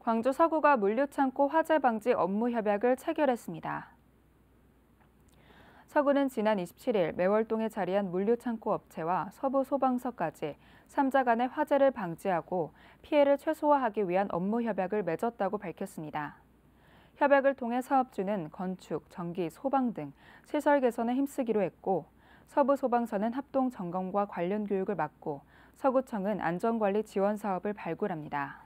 광주 서구가 물류창고 화재 방지 업무 협약을 체결했습니다. 서구는 지난 27일 매월동에 자리한 물류창고 업체와 서부 소방서까지 3자 간의 화재를 방지하고 피해를 최소화하기 위한 업무 협약을 맺었다고 밝혔습니다. 협약을 통해 사업주는 건축, 전기, 소방 등 시설 개선에 힘쓰기로 했고 서부소방서는 합동 점검과 관련 교육을 맡고 서구청은 안전관리 지원 사업을 발굴합니다.